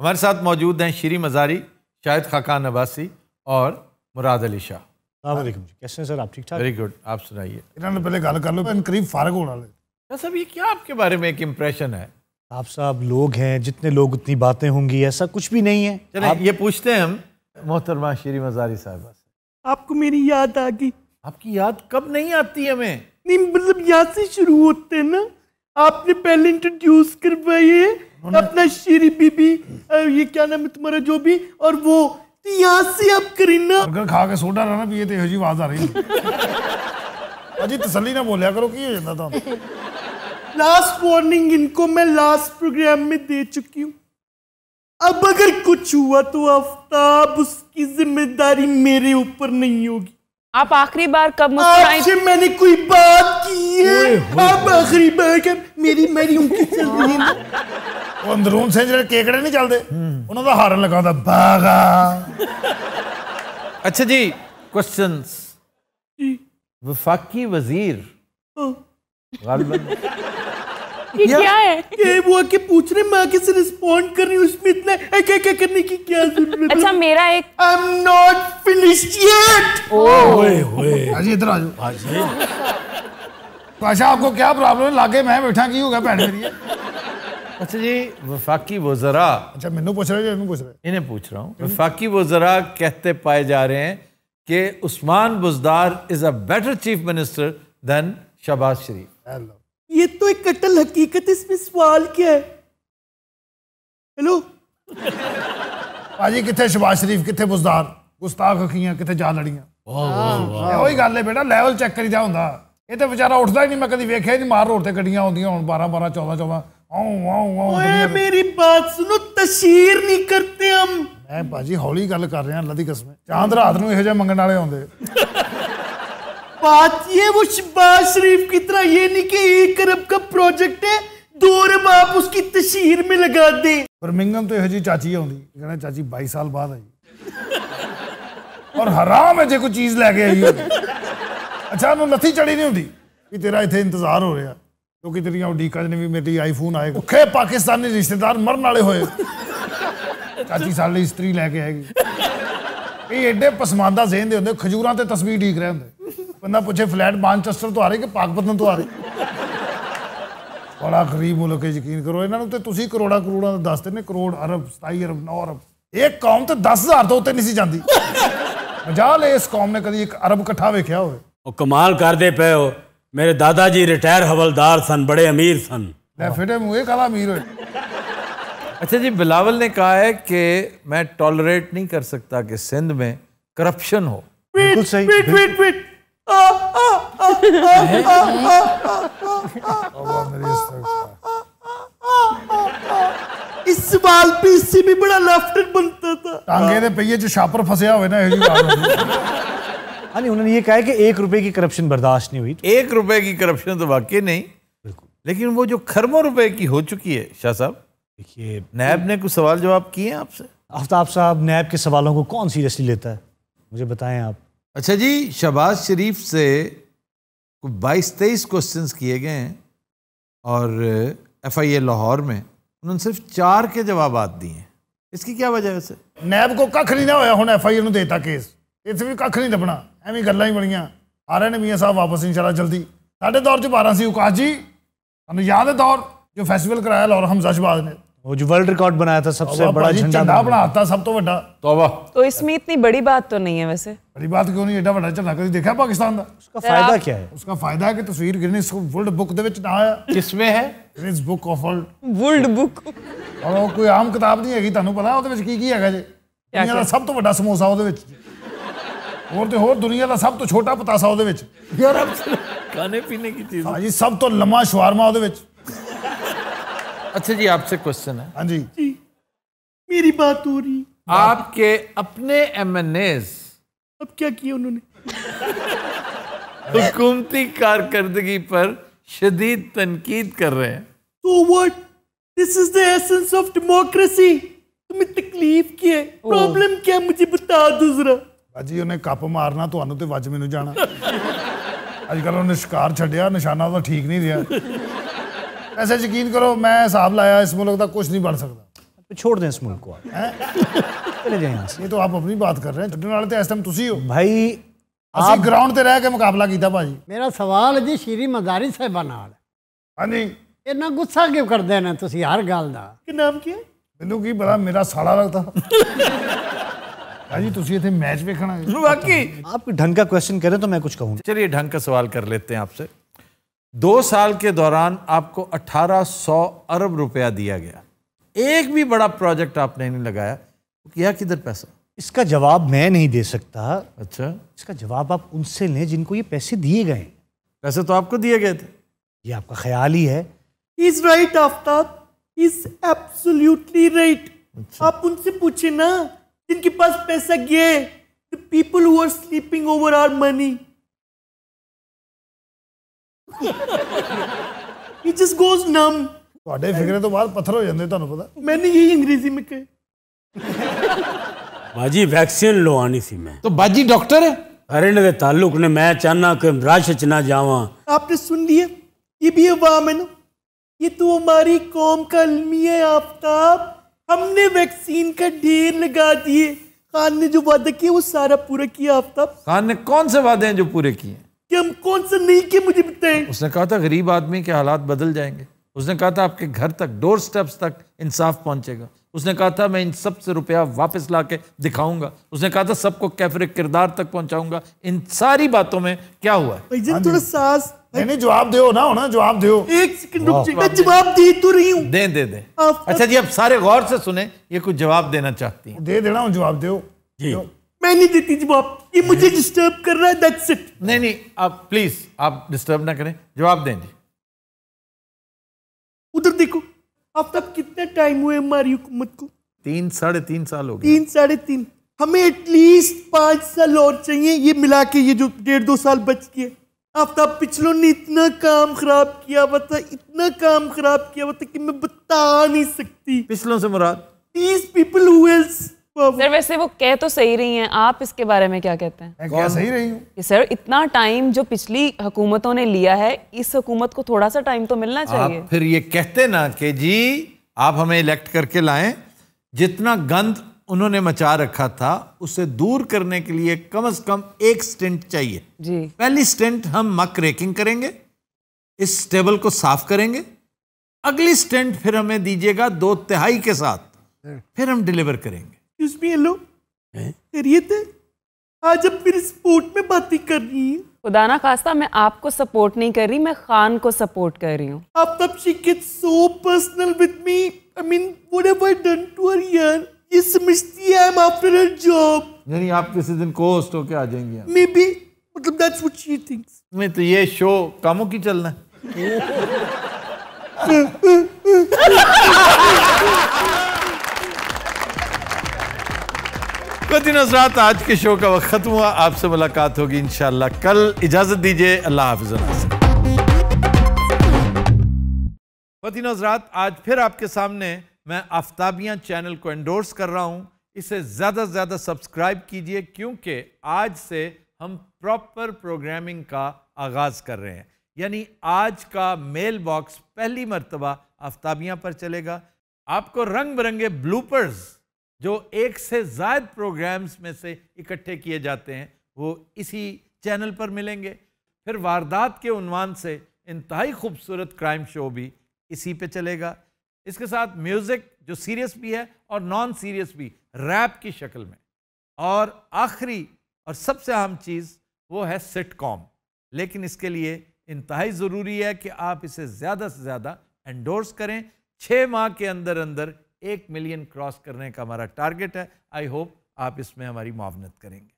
हमारे साथ मौजूद हैं श्री मजारी शाहिद खाकान नवासी और मुराद अली शाह कैसे हैं सर आप ठीक ठाक वेरी गुड आप सुनाइए इन्होंने पहले गल कर लो करीब फारग होना अच्छा, ये क्या आपके बारे में एक इम्प्रेशन है आप साहब लोग हैं जितने लोग उतनी बातें होंगी ऐसा कुछ भी नहीं है आप... ये पूछते हैं हम मोहतरमा श्री मजारी साहबा से आपको मेरी याद आ गई आपकी याद कब नहीं आती हमें नहीं मतलब यहाँ से शुरू होते हैं ना आपने पहले इंट्रोड्यूस करवाई है अपना शीरी बीबी ये क्या नाम है तुम्हारा जो भी और वो यहाँ से अब करीना अगर खा के सोडा रहना पिए तो जी आवाज आ रही अजी तसली ना बोलिया करो की हो जाता था लास्ट वार्निंग इनको मैं लास्ट प्रोग्राम में दे चुकी हूँ अब अगर कुछ हुआ तो आफ्ताब उसकी जिम्मेदारी मेरे ऊपर नहीं होगी आप आखिरी बार कब मुस्कुराए आपसे मैंने कोई बात की है आप आखिरी बार कब मेरी मेरी उनकी चल रही है अंदरून सिंह जो केकड़े नहीं चलते उन्होंने हारन लगा अच्छा जी क्वेश्चन वफाकी वजीर क्या है ये पूछ रहे मैं रिस्पोंड कर रही हूँ उसमें इतना करने की क्या जरूरत अच्छा मेरा एक I am not finished yet ओए होए आज इधर आ जाओ आज आपको क्या प्रॉब्लम है लागे मैं बैठा की होगा भैन मेरी अच्छा जी वफाकी वजरा अच्छा मैं पूछ रहा हूँ इन्हें पूछ रहा हूँ वफाकी वजरा कहते पाए जा रहे हैं कि Usman Buzdar is a better chief minister than Shahbaz Sharif ये तो एक कटल हकीकत इसमें सवाल क्या है हेलो भाजी कितने शहबाज शरीफ कितने बुजदार गुस्ताख ਅੱਖੀਆਂ कितने हाँ। जा ਲੜੀਆਂ ਵਾਹ ਵਾਹ ਉਹੀ ਗੱਲ ਹੈ ਬੇਟਾ ਲੈਵਲ ਚੈੱਕ ਕਰੀਦਾ ਹੁੰਦਾ ਇਹ ਤਾਂ ਵਿਚਾਰਾ ਉੱਠਦਾ ਹੀ ਨਹੀਂ ਮੈਂ ਕਦੀ ਵੇਖਿਆ ਹੀ ਨਹੀਂ ਮਾਰ ਰੋਡ ਤੇ ਗੱਡੀਆਂ ਆਉਂਦੀਆਂ ਹੁਣ 12 12 14 ਓਏ ਮੇਰੀ ਬਾਤ ਸੁਣੋ ਤਸ਼ੀਰ ਨਹੀਂ ਕਰਤੇ ਹਮ ਮੈਂ ਬਾਜੀ ਹੌਲੀ ਗੱਲ ਕਰ ਰਿਹਾ ਅੱਲਾ ਦੀ ਕਸਮ ਚਾਂਦ ਰਾਤ ਨੂੰ ਇਹੋ ਜਿਹਾ ਮੰਗਣ ਵਾਲੇ बात ये वो शबाज शरीफ की तरह ये नहीं कि एक अरब का प्रोजेक्ट है दो अरब आप उसकी तशहर में लगा दें बर्मिंगम तो यह चाची आती कहना चाची बाई साल बाद आई और हराम है जो कोई चीज़ लैके आई अच्छा उन्होंने नथी चढ़ी नहीं होंगी कि तेरा इतने इंतजार हो रहा ਤੋ ਕਿਤਰੀਆਂ ਉਡੀਕਾਂ ਨੇ ਵੀ ਮੇਰੀ ਆਈਫੋਨ ਆਏਗਾ ਖੇ ਪਾਕਿਸਤਾਨੀ ਰਿਸ਼ਤੇਦਾਰ ਮਰਨ ਵਾਲੇ ਹੋਏ ਚਾਚੀ ਸਾਲੇ ਇਸਤਰੀ ਲੈ ਕੇ ਆਏਗੀ ਇਹ ਐਡੇ ਪਸਮਾਨਦਾ ਜ਼ਿਹਨ ਦੇ ਹੁੰਦੇ ਖਜੂਰਾਂ ਤੇ ਤਸਵੀਰ ਢੀਕ ਰਹੇ ਹੁੰਦੇ ਬੰਦਾ ਪੁੱਛੇ ਫਲੈਟ ਮਾਨਚੈਸਟਰ ਤੋਂ ਆ ਰਹੇ ਕਿ ਪਾਕਿਸਤਾਨ ਤੋਂ ਆ ਰਹੇ ਬੜਾ ਗਰੀਬ ਮੁਲਕ ਹੈ ਯਕੀਨ ਕਰੋ ਇਹਨਾਂ ਨੂੰ ਤੇ ਤੁਸੀਂ ਕਰੋੜਾ ਕਰੋੜਾਂ ਦਾ ਦੱਸਦੇ ਨੇ ਕਰੋੜ ਅਰਬ 27 ਅਰਬ 9 ਅਰਬ ਇੱਕ ਕੌਮ ਤੇ 10000 ਤੋਂ ਉੱਤੇ ਨਹੀਂ ਸੀ ਜਾਂਦੀ ਮਜਾਲ ਇਸ ਕੌਮ ਨੇ ਕਦੀ ਇੱਕ ਅਰਬ ਇਕੱਠਾ ਵੇਖਿਆ ਹੋਵੇ ਉਹ ਕਮਾਲ ਕਰਦੇ ਪਏ ਹੋ मेरे दादाजी रिटायर हवलदार सन बड़े अमीर सन फिटे मुँह काला अमीर हो अच्छा जी बिलावल ने कहा है कि मैं टॉलरेट नहीं कर सकता कि सिंध में करप्शन हो बिल्कुल सही पीट, पीट, पीट। इस बाल पीसी इससे भी बड़ा लाफ्टर बनता था टांगे दे पहिए जो शापर फंसया हुए ना हाँ नहीं उन्होंने ये कहा कि एक रुपए की करप्शन बर्दाश्त नहीं हुई एक रुपए की करप्शन तो वाकई नहीं बिल्कुल लेकिन वो जो खरबों रुपए की हो चुकी है शाह साहब देखिए नैब ने कुछ सवाल जवाब किए हैं आपसे आफ्ताब साहब नैब के सवालों को कौन सीरियसली लेता है मुझे बताएं आप अच्छा जी शहबाज शरीफ से बाईस तेईस क्वेश्चन किए गए हैं और एफ आई ए लाहौर में उन्होंने सिर्फ चार के जवाब दिए हैं इसकी क्या वजह है नैब को कख नहीं ना होया हूँ एफ आई ए देता केस इस भी कख नहीं दबना ਐਵੇਂ ਗੱਲਾਂ ਹੀ ਬਣੀਆਂ ਆ ਰਹੇ ਨੇ ਮੀਆਂ ਸਾਹਿਬ ਵਾਪਸ ਇਨਸ਼ਾਅੱਲਾ ਜਲਦੀ ਸਾਡੇ ਦੌਰ 'ਚ 12 ਸੀ ਉਕਾਜ ਜੀ ਤੁਹਾਨੂੰ ਯਾਦ ਹੈ ਦੌਰ ਜੋ ਫੈਸਟੀਵਲ ਕਰਾਇਆ ਲਾਹੌਰ ਹਮਜ਼ਾ ਸ਼ਬਾਜ਼ ਨੇ वो जो वर्ल्ड रिकॉर्ड बनाया था सबसे बड़ा झंडा बनाता सब तो बड़ा तौबा तो इसमें इतनी बड़ी बात तो नहीं है वैसे बड़ी बात क्यों नहीं एडा बड़ा झंडा कभी देखा पाकिस्तान का उसका फायदा क्या है उसका फायदा है कि तस्वीर गिनीस वर्ल्ड बुक दे विच ना आया किसमें है Guinness book of world world book और कोई आम किताब नहीं हैगी ਤੁਹਾਨੂੰ ਪਤਾ ਉਹਦੇ ਵਿੱਚ ਕੀ ਕੀ ਹੈਗਾ ਜੀ ਦੁਨੀਆ ਦਾ ਸਭ ਤੋਂ ਵੱਡਾ ਸਮੋਸਾ ਉਹਦੇ ਵਿੱਚ और तो होर दुनिया का सब तो छोटा पतासा वो तो- खाने पीने की चीज हाँ जी सब तो लम्मा ਤੋਂ ਲੰਮਾ अच्छा जी आपसे क्वेश्चन है हाँ जी जी मेरी बात हो रही आपके अपने एम एन एज अब क्या किया उन्होंने हुकूमती कारकर्दगी पर शदीद तनकीद कर रहे हैं तो what this is the essence of democracy तुम्हें तकलीफ क्या है प्रॉब्लम क्या है मुझे बता दो जरा ਬਾਜੀ ਉਹਨੇ ਕੱਪ ਮਾਰਨਾ ਤੁਹਾਨੂੰ ਤੇ ਵੱਜ ਮੈਨੂੰ ਜਾਣਾ ਅੱਜ ਕੱਲ ਉਹਨੇ ਸ਼ਿਕਾਰ ਛੱਡਿਆ ਨਿਸ਼ਾਨਾ ਉਹਦਾ ਠੀਕ ਨਹੀਂ ਰਿਹਾ ਐਸੇ ਯਕੀਨ ਕਰੋ ਮੈਂ ਹਿਸਾਬ ਲਾਇਆ ਇਸ ਮੁਲਕ ਦਾ ਕੁਝ ਨਹੀਂ ਬਣ ਸਕਦਾ ਛੋੜ ਦੇ ਇਸ ਮੁਲਕ ਨੂੰ चले ਚਲੇ यहाँ से ये तो आप अपनी बात कर रहे हैं छड़ने वाले तो इस टाइम तुसी हो भाई ਅਸੀਂ ਗਰਾਊਂਡ ਤੇ ਰਹਿ ਕੇ ਮੁਕਾਬਲਾ ਕੀਤਾ ਭਾਜੀ ਮੇਰਾ ਸਵਾਲ ਜੀ ਸ਼੍ਰੀ ਮਜ਼ਾਰੀ ਸਾਹਿਬਾ ਨਾਲ ਹਾਂਜੀ ਇੰਨਾ ਗੁੱਸਾ ਕਿਉਂ ਕਰਦੇ ਨੇ ਤੁਸੀਂ ਹਰ ਗੱਲ ਦਾ ਕੀ ਨਾਮ ਕੀ ਮੈਨੂੰ ਕੀ ਬੜਾ ਮੇਰਾ ਸਾਲਾ ਲੱਗਦਾ ਤੁਸੀਂ ਮੈਚ ਵੇਖਣਾ ਹੈ ਬਾਕੀ आप ढंग तो कर लेते हैं 1800 इसका जवाब मैं नहीं दे सकता अच्छा इसका जवाब आप उनसे लें जिनको ये पैसे दिए गए पैसे तो आपको दिए गए थे ये आपका ख्याल ही है is right Aftab is absolutely right आप उनसे पूछे ना जिनके पास पैसा गया है people who are sleeping over our money he just goes numb ਤੁਹਾਡੇ ਫਿਕਰੇ ਤੋਂ ਬਾਅਦ ਪੱਥਰ ਹੋ ਜਾਂਦੇ ਤੁਹਾਨੂੰ ਪਤਾ तो मैं चाहना च ना जावा आपने सुन लिया ये भी तो हमारी कौम का हमने वैक्सीन का ढेर लगा दिए खान ने जो वादा किया वो सारा पूरा किया आफ्ताब खान ने कौन से वादे हैं जो पूरे किए कि हम कौन से नहीं किए मुझे बताएं उसने कहा था गरीब आदमी के हालात बदल जाएंगे उसने कहा था आपके घर तक डोर स्टेप्स तक इंसाफ पहुंचेगा उसने कहा था मैं इन सब से रुपया वापस ला के दिखाऊंगा उसने कहा था सबको कैफरे किरदार तक पहुंचाऊंगा इन सारी बातों में क्या हुआ थोड़ा सांस नहीं नहीं जवाब दो ना होना जवाब दो एक सेकंड रुक जी मैं जवाब दे तो रही हूं दे दे दे अच्छा जी अब सारे गौर से सुने ये कुछ जवाब देना चाहती हैं दे देना हूं जवाब दो जी मैं नहीं देती जवाब ये मुझे डिस्टर्ब कर रहा है दैट्स इट नहीं नहीं आप प्लीज आप डिस्टर्ब ना करें जवाब दें जी उधर देखो अब तक कितने टाइम हुए हमारी हुकूमत को तीन साढ़े तीन साल हो गए तीन साढ़े तीन हमें एटलीस्ट पांच साल और चाहिए ये मिला के ये जो डेढ़ दो साल बच गए आफ्ताब पिछलों ने इतना काम खराब किया हुआ था इतना काम खराब किया हुआ था कि मैं बता नहीं सकती पिछलों से मुराद दीज पीपल हु सर वैसे वो कह तो सही रही हैं आप इसके बारे में क्या कहते हैं क्या सही रही हूँ सर इतना टाइम जो पिछली हुकूमतों ने लिया है इस हुकूमत को थोड़ा सा टाइम तो मिलना चाहिए आप फिर ये कहते ना कि जी आप हमें इलेक्ट करके लाएं जितना गंद उन्होंने मचा रखा था उसे दूर करने के लिए कम से कम एक स्टेंट चाहिए जी पहली स्टेंट हम मक रेकिंग करेंगे इस टेबल को साफ करेंगे अगली स्टेंट फिर हमें दीजिएगा दो तिहाई के साथ हाँ। फिर हम डिलीवर करेंगे हाँ। आज अब मेरे सपोर्ट में बातें कर रही है खुदा ना खास्ता मैं आपको सपोर्ट नहीं कर रही मैं खान को सपोर्ट कर रही हूँ आप तब she get so personal with me I mean what have I done to her यार ये समझती है I'm after a job. यानी आप किसी दिन कोस्ट होके आ जाएंगे बी मतलब that's what she thinks. नहीं तो ये शो कामों की चलना है. दिनों रात आज के शो का वक्त खत्म हुआ आपसे मुलाकात होगी इंशाल्लाह कल इजाजत दीजिए अल्लाह हाफिज फतिन हजरात आज फिर आपके सामने मैं आफ्ताबियाँ चैनल को एंडोर्स कर रहा हूँ इसे ज़्यादा से ज़्यादा सब्सक्राइब कीजिए क्योंकि आज से हम प्रॉपर प्रोग्रामिंग का आगाज़ कर रहे हैं यानी आज का मेल बॉक्स पहली मरतबा आफ्ताबियाँ पर चलेगा आपको रंग बिरंगे ब्लूपर्स जो एक से ज़ायद प्रोग्राम्स में से इकट्ठे किए जाते हैं वो इसी चैनल पर मिलेंगे फिर वारदात के उनवान से इंतहाई खूबसूरत क्राइम शो भी इसी पे चलेगा इसके साथ म्यूज़िक जो सीरियस भी है और नॉन सीरियस भी रैप की शक्ल में और आखिरी और सबसे अहम चीज़ वो है सिटकॉम लेकिन इसके लिए इंतहाई ज़रूरी है कि आप इसे ज़्यादा से ज़्यादा एंडोर्स करें छः माह के अंदर अंदर एक मिलियन क्रॉस करने का हमारा टारगेट है आई होप आप इसमें हमारी मावनत करेंगे